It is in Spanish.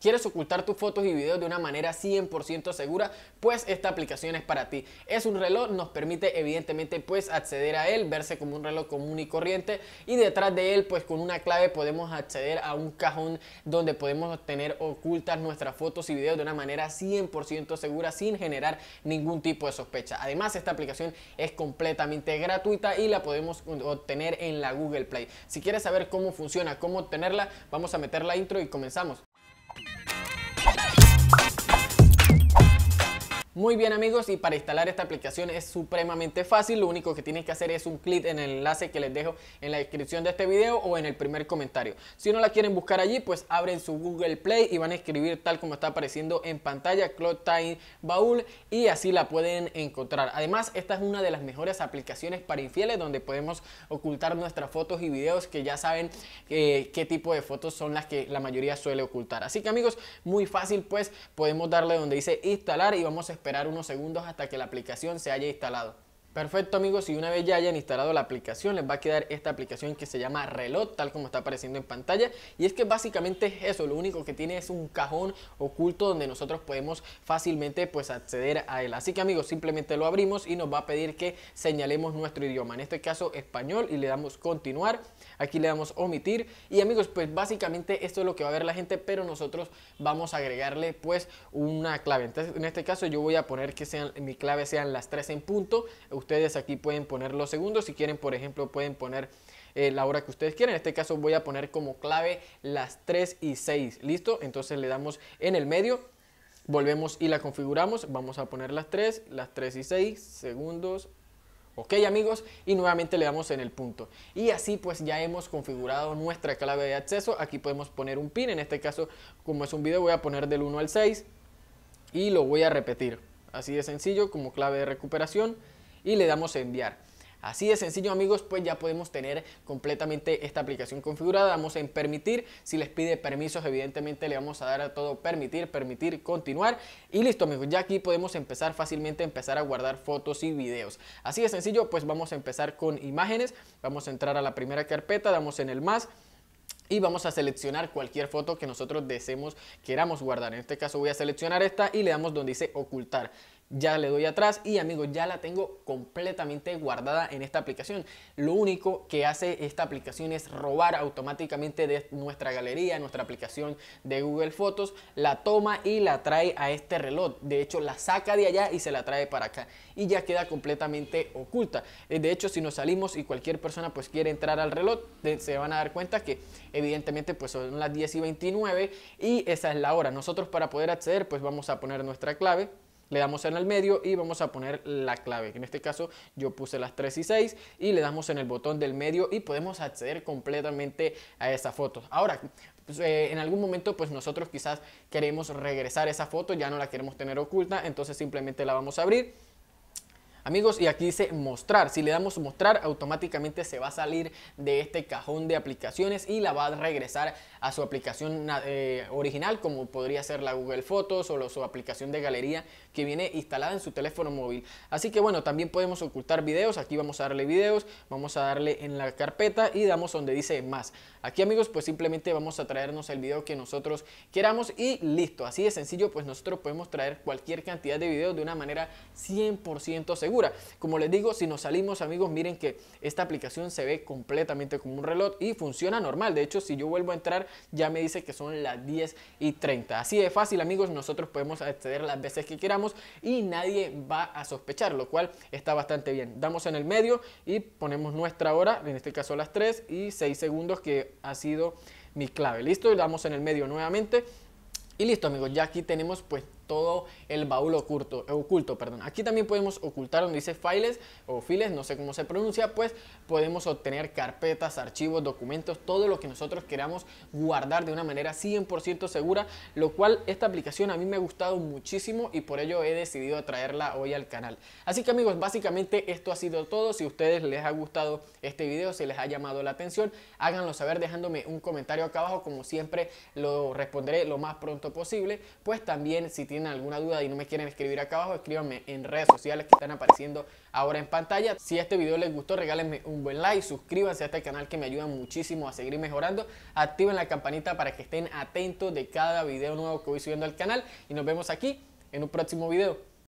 ¿Quieres ocultar tus fotos y videos de una manera 100% segura? Pues esta aplicación es para ti. Es un reloj, nos permite evidentemente pues acceder a él, verse como un reloj común y corriente y detrás de él pues con una clave podemos acceder a un cajón donde podemos tener ocultas nuestras fotos y videos de una manera 100% segura sin generar ningún tipo de sospecha. Además esta aplicación es completamente gratuita y la podemos obtener en la Google Play. Si quieres saber cómo funciona, cómo obtenerla, vamos a meter la intro y comenzamos. Muy bien amigos y para instalar esta aplicación es supremamente fácil, lo único que tienen que hacer es un clic en el enlace que les dejo en la descripción de este video o en el primer comentario. Si no la quieren buscar allí pues abren su Google Play y van a escribir tal como está apareciendo en pantalla Cloud Time Baúl y así la pueden encontrar. Además esta es una de las mejores aplicaciones para infieles donde podemos ocultar nuestras fotos y videos que ya saben eh, qué tipo de fotos son las que la mayoría suele ocultar. Así que amigos muy fácil pues podemos darle donde dice instalar y vamos a esperar esperar unos segundos hasta que la aplicación se haya instalado. Perfecto amigos, y una vez ya hayan instalado la aplicación, les va a quedar esta aplicación que se llama Reloj, tal como está apareciendo en pantalla. Y es que básicamente es eso, lo único que tiene es un cajón oculto donde nosotros podemos fácilmente pues acceder a él. Así que amigos, simplemente lo abrimos y nos va a pedir que señalemos nuestro idioma, en este caso español, y le damos continuar. Aquí le damos omitir. Y amigos, pues básicamente esto es lo que va a ver la gente, pero nosotros vamos a agregarle pues una clave. Entonces en este caso yo voy a poner que sean, mi clave sean las tres en punto ustedes aquí pueden poner los segundos. Si quieren, por ejemplo, pueden poner eh, la hora que ustedes quieran. En este caso voy a poner como clave las 3 y 6. ¿Listo? Entonces le damos en el medio. Volvemos y la configuramos. Vamos a poner las 3, las 3 y 6 segundos, ¿Ok amigos? Y nuevamente le damos en el punto. Y así pues ya hemos configurado nuestra clave de acceso. Aquí podemos poner un pin. En este caso, como es un video, voy a poner del 1 al 6. Y lo voy a repetir. Así de sencillo como clave de recuperación y le damos enviar. Así de sencillo amigos, pues ya podemos tener completamente esta aplicación configurada. Damos en permitir, si les pide permisos evidentemente le vamos a dar a todo permitir, permitir, continuar. Y listo amigos, ya aquí podemos empezar fácilmente, empezar a guardar fotos y videos. Así de sencillo, pues vamos a empezar con imágenes. Vamos a entrar a la primera carpeta, damos en el más y vamos a seleccionar cualquier foto que nosotros deseemos, queramos guardar. En este caso voy a seleccionar esta y le damos donde dice ocultar ya le doy atrás y amigos ya la tengo completamente guardada en esta aplicación lo único que hace esta aplicación es robar automáticamente de nuestra galería nuestra aplicación de google fotos la toma y la trae a este reloj de hecho la saca de allá y se la trae para acá y ya queda completamente oculta eh, de hecho si nos salimos y cualquier persona pues quiere entrar al reloj se van a dar cuenta que evidentemente pues son las 10 y 29 y esa es la hora nosotros para poder acceder pues vamos a poner nuestra clave le damos en el medio y vamos a poner la clave. En este caso yo puse las 3 y 6 y le damos en el botón del medio y podemos acceder completamente a esa foto. Ahora, pues, eh, en algún momento pues nosotros quizás queremos regresar esa foto, ya no la queremos tener oculta, entonces simplemente la vamos a abrir Amigos, y aquí dice mostrar. Si le damos mostrar, automáticamente se va a salir de este cajón de aplicaciones y la va a regresar a su aplicación eh, original, como podría ser la Google Fotos o su aplicación de galería que viene instalada en su teléfono móvil. Así que bueno, también podemos ocultar videos. Aquí vamos a darle videos, vamos a darle en la carpeta y damos donde dice más. Aquí amigos, pues simplemente vamos a traernos el video que nosotros queramos y listo. Así de sencillo, pues nosotros podemos traer cualquier cantidad de videos de una manera 100% segura como les digo, si nos salimos amigos, miren que esta aplicación se ve completamente como un reloj y funciona normal. De hecho, si yo vuelvo a entrar, ya me dice que son las 10 y 30. Así de fácil amigos, nosotros podemos acceder las veces que queramos y nadie va a sospechar, lo cual está bastante bien. Damos en el medio y ponemos nuestra hora, en este caso las 3 y 6 segundos que ha sido mi clave. Listo, damos en el medio nuevamente. Y listo amigos, ya aquí tenemos pues todo el baúl oculto. oculto perdón. Aquí también podemos ocultar donde dice files o files, no sé cómo se pronuncia, pues podemos obtener carpetas, archivos, documentos, todo lo que nosotros queramos guardar de una manera 100% segura, lo cual esta aplicación a mí me ha gustado muchísimo y por ello he decidido traerla hoy al canal. Así que amigos, básicamente esto ha sido todo. Si ustedes les ha gustado este vídeo si les ha llamado la atención, háganlo saber dejándome un comentario acá abajo, como siempre lo responderé lo más pronto posible. Pues también si tienen alguna duda y no me quieren escribir acá abajo, escríbanme en redes sociales que están apareciendo ahora en pantalla. Si este video les gustó, regálenme un buen like, suscríbanse a este canal que me ayuda muchísimo a seguir mejorando. Activen la campanita para que estén atentos de cada video nuevo que voy subiendo al canal y nos vemos aquí en un próximo video.